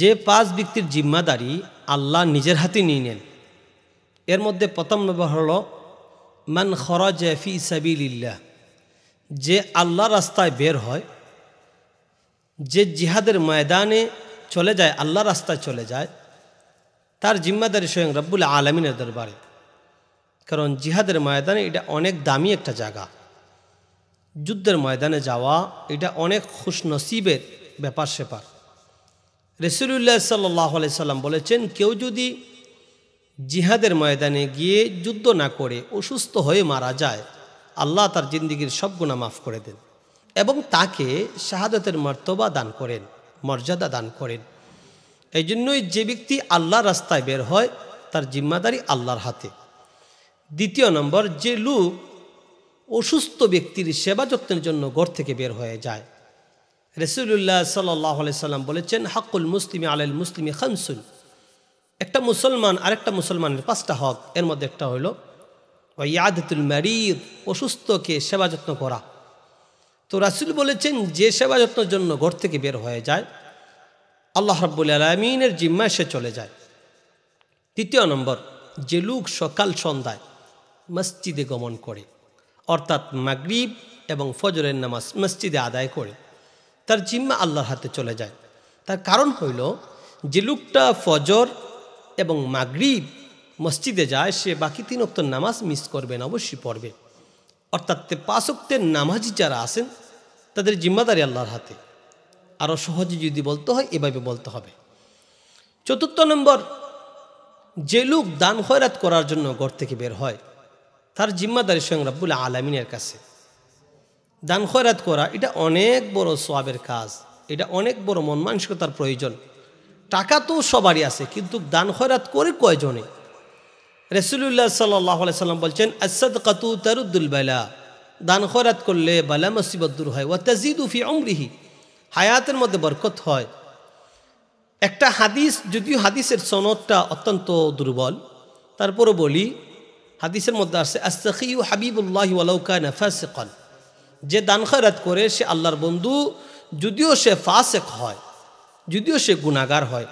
যে পাঁচ ব্যক্তির জিম্মাদারি আল্লাহ নিজের হাতে নিয়ে নেন এর মধ্যে প্রথম ব্যবহার হল মান খরচ ফি সাবিল্লাহ যে আল্লাহ রাস্তায় বের হয় যে জিহাদের ময়দানে চলে যায় আল্লাহ রাস্তায় চলে যায় তার জিম্মাদারি স্বয়ং রব্বুল আলমিনের দরবারে কারণ জিহাদের ময়দানে এটা অনেক দামি একটা জায়গা যুদ্ধের ময়দানে যাওয়া এটা অনেক খুশনসিবের ব্যাপার সেপার রসুল্লাহ সাল্লাহ সাল্লাম বলেছেন কেউ যদি জিহাদের ময়দানে গিয়ে যুদ্ধ না করে অসুস্থ হয়ে মারা যায় আল্লাহ তার জিন্দিগির সব গুণা মাফ করে দেন এবং তাকে শাহাদতের মর্তবা দান করেন মর্যাদা দান করেন এই জন্যই যে ব্যক্তি আল্লাহ রাস্তায় বের হয় তার জিম্মাদারি আল্লাহর হাতে দ্বিতীয় নম্বর যে লোক অসুস্থ ব্যক্তির সেবা যত্নের জন্য ঘর থেকে বের হয়ে যায় রসুল্লাহ সাল্লাম বলেছেন হাকুল মুসলিমি আলাল মুসলিমি খানসুন একটা মুসলমান আরেকটা মুসলমানের পাঁচটা হক এর মধ্যে একটা হইল ইয়াদতুল মারিদ অসুস্থকে সেবা যত্ন করা তো রাসুল বলেছেন যে সেবা যত্নের জন্য ঘর থেকে বের হয়ে যায় আল্লাহ রব্বুল আলমিনের জিম্মায় সে চলে যায় তৃতীয় নম্বর যে লোক সকাল সন্ধ্যায় মসজিদে গমন করে অর্থাৎ মাগরিব এবং ফজরের নামাজ মসজিদে আদায় করে তার জিম্মা আল্লাহর হাতে চলে যায় তার কারণ হইল যে লোকটা ফজর এবং মাগরিব মসজিদে যায় সে বাকি তিন অক্ত নামাজ মিস করবে না অবশ্যই পড়বে অর্থাৎ পাঁচ অক্তের নামাজি যারা আছেন তাদের জিম্মাদারি আল্লাহর হাতে আরও সহজে যদি বলতে হয় এভাবে বলতে হবে চতুর্থ নম্বর যে লোক দান খয়রাত করার জন্য ঘর থেকে বের হয় তার জিম্মাদারি স্বয়ং বলে আলমিনের কাছে দান খয়রাত করা এটা অনেক বড় সোয়াবের কাজ এটা অনেক বড় মন মানসিকতার প্রয়োজন টাকা তো সবারই আছে কিন্তু দান খয়রাত করে কয়জনে রসুল্লাহ সাল্লাম বলছেন আসাদ কাতু তারুদ্দুল বেলা দান খয়রাত করলে বালা মসিবত দূর হয় ও তাজিদ উফি অমরিহি হায়াতের মধ্যে বরকত হয় একটা হাদিস যদিও হাদিসের সনদটা অত্যন্ত দুর্বল তারপরও বলি হাদিসের মধ্যে আসছে আসিউ হাবিবুল্লাহ ওয়ালাউকা কল যে দান খয়রাত করে সে আল্লাহর বন্ধু যদিও সে ফাসেক হয় যদিও সে গুণাগার হয়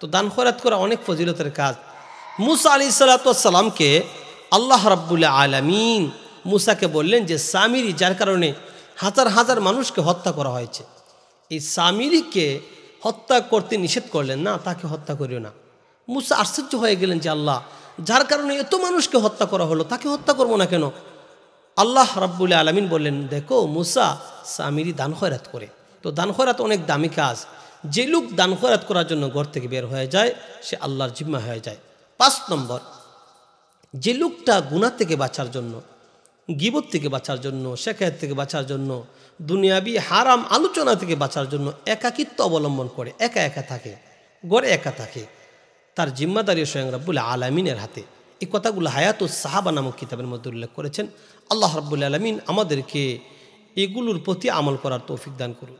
তো দান খয়রাত করা অনেক ফজিলতের কাজ মুসা আলি সালাতামকে আল্লাহ রাবুল্লা আলামিন মুসাকে বললেন যে সামিরি যার কারণে হাজার হাজার মানুষকে হত্যা করা হয়েছে এই সামিরিকে হত্যা করতে নিষেধ করলেন না তাকে হত্যা করিও না মুসা আশ্চর্য হয়ে গেলেন যে আল্লাহ যার কারণে এত মানুষকে হত্যা করা হলো তাকে হত্যা করবো না কেন আল্লাহ রাব্বুল আলমিন বললেন দেখো মুসা সামিরি দান খয়রাত করে তো দান খয়রাত অনেক দামি কাজ যে লোক দান খয়রাত করার জন্য ঘর থেকে বের হয়ে যায় সে আল্লাহর জিম্মা হয়ে যায় পাঁচ নম্বর যে লোকটা গুণা থেকে বাঁচার জন্য গিবত থেকে বাঁচার জন্য শেখায়ত থেকে বাঁচার জন্য দুনিয়াবি হারাম আলোচনা থেকে বাঁচার জন্য একাকিত্ব অবলম্বন করে একা একা থাকে গড়ে একা থাকে তার জিম্মাদারি স্বয়ং রাব্বুল আলামিনের হাতে এই কথাগুলো হায়াত সাহাবা নামক কিতাবের মধ্যে উল্লেখ করেছেন আল্লাহ রব্বুল আলমিন আমাদেরকে এগুলোর প্রতি আমল করার তৌফিক দান করুন